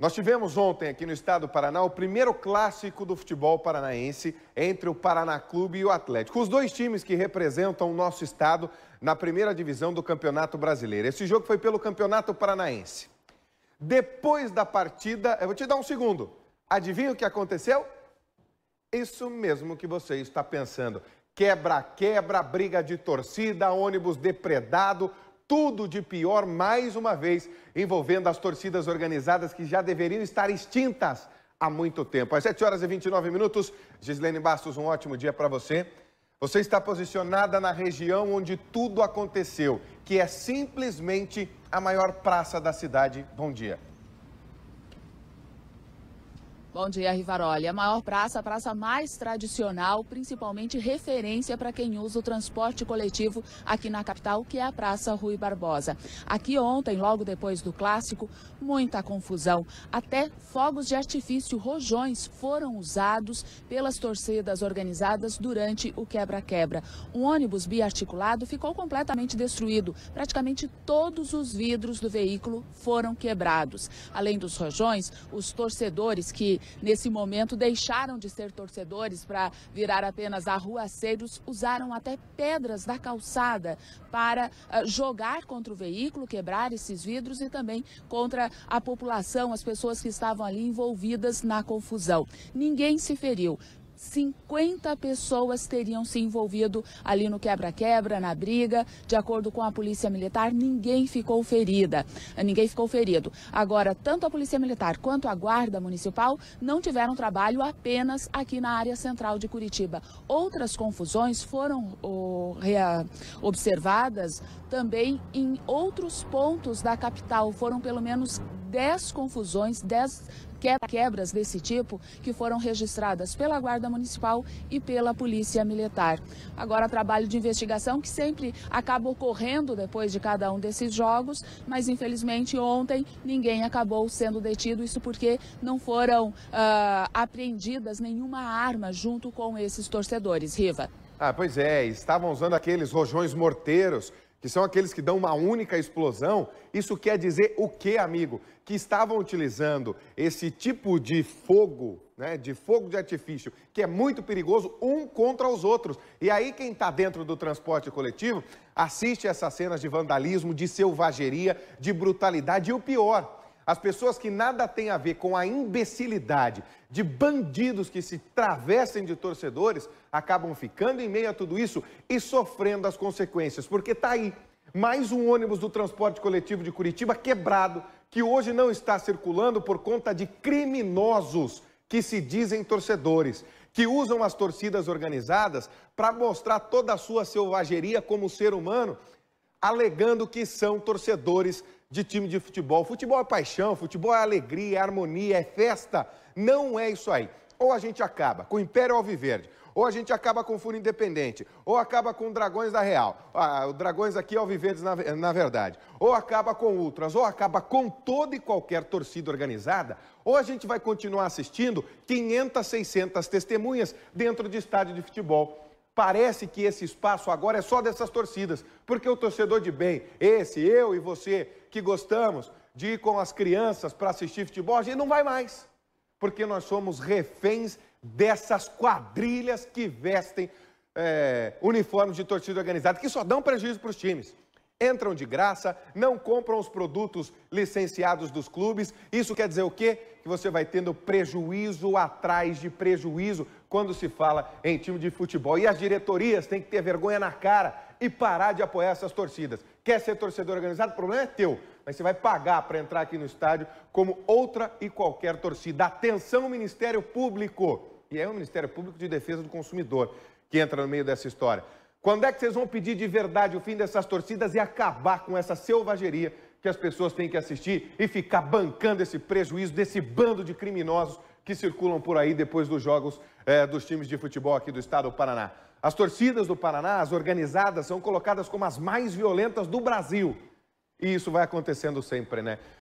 Nós tivemos ontem aqui no estado do Paraná o primeiro clássico do futebol paranaense entre o Paraná Clube e o Atlético. Os dois times que representam o nosso estado na primeira divisão do Campeonato Brasileiro. Esse jogo foi pelo Campeonato Paranaense. Depois da partida, eu vou te dar um segundo. Adivinha o que aconteceu? Isso mesmo que você está pensando. Quebra-quebra, briga de torcida, ônibus depredado, tudo de pior mais uma vez, envolvendo as torcidas organizadas que já deveriam estar extintas há muito tempo. Às 7 horas e 29 minutos, Gislene Bastos, um ótimo dia para você. Você está posicionada na região onde tudo aconteceu, que é simplesmente a maior praça da cidade. Bom dia. Bom dia, Rivaroli. A maior praça, a praça mais tradicional, principalmente referência para quem usa o transporte coletivo aqui na capital, que é a Praça Rui Barbosa. Aqui ontem, logo depois do clássico, muita confusão. Até fogos de artifício, rojões, foram usados pelas torcidas organizadas durante o quebra-quebra. Um ônibus biarticulado ficou completamente destruído. Praticamente todos os vidros do veículo foram quebrados. Além dos rojões, os torcedores que nesse momento deixaram de ser torcedores para virar apenas arruaceiros, usaram até pedras da calçada para uh, jogar contra o veículo, quebrar esses vidros e também contra a população, as pessoas que estavam ali envolvidas na confusão. Ninguém se feriu. 50 pessoas teriam se envolvido ali no quebra-quebra, na briga. De acordo com a Polícia Militar, ninguém ficou ferida. Ninguém ficou ferido. Agora, tanto a Polícia Militar quanto a Guarda Municipal não tiveram trabalho apenas aqui na área central de Curitiba. Outras confusões foram oh, observadas também em outros pontos da capital. Foram pelo menos 10 confusões, 10 quebras desse tipo que foram registradas pela Guarda Municipal e pela Polícia Militar. Agora, trabalho de investigação que sempre acaba ocorrendo depois de cada um desses jogos, mas infelizmente ontem ninguém acabou sendo detido, isso porque não foram uh, apreendidas nenhuma arma junto com esses torcedores. Riva. Ah, pois é, estavam usando aqueles rojões morteiros que são aqueles que dão uma única explosão, isso quer dizer o que, amigo? Que estavam utilizando esse tipo de fogo, né, de fogo de artifício, que é muito perigoso um contra os outros. E aí quem está dentro do transporte coletivo assiste essas cenas de vandalismo, de selvageria, de brutalidade e o pior, as pessoas que nada têm a ver com a imbecilidade de bandidos que se travessem de torcedores acabam ficando em meio a tudo isso e sofrendo as consequências, porque está aí mais um ônibus do transporte coletivo de Curitiba quebrado, que hoje não está circulando por conta de criminosos que se dizem torcedores, que usam as torcidas organizadas para mostrar toda a sua selvageria como ser humano alegando que são torcedores de time de futebol. Futebol é paixão, futebol é alegria, é harmonia, é festa. Não é isso aí. Ou a gente acaba com o Império Alviverde, ou a gente acaba com o Furo Independente, ou acaba com o Dragões da Real, ah, o Dragões aqui é Alviverdes na, na verdade, ou acaba com Ultras, ou acaba com toda e qualquer torcida organizada, ou a gente vai continuar assistindo 500, 600 testemunhas dentro de estádio de futebol. Parece que esse espaço agora é só dessas torcidas, porque o torcedor de bem, esse, eu e você, que gostamos de ir com as crianças para assistir futebol, a gente não vai mais, porque nós somos reféns dessas quadrilhas que vestem é, uniformes de torcida organizada, que só dão prejuízo para os times entram de graça, não compram os produtos licenciados dos clubes. Isso quer dizer o quê? Que você vai tendo prejuízo atrás de prejuízo quando se fala em time de futebol. E as diretorias têm que ter vergonha na cara e parar de apoiar essas torcidas. Quer ser torcedor organizado? O problema é teu. Mas você vai pagar para entrar aqui no estádio como outra e qualquer torcida. Atenção, Ministério Público! E é o Ministério Público de Defesa do Consumidor que entra no meio dessa história. Quando é que vocês vão pedir de verdade o fim dessas torcidas e acabar com essa selvageria que as pessoas têm que assistir e ficar bancando esse prejuízo desse bando de criminosos que circulam por aí depois dos jogos é, dos times de futebol aqui do estado do Paraná? As torcidas do Paraná, as organizadas, são colocadas como as mais violentas do Brasil. E isso vai acontecendo sempre, né?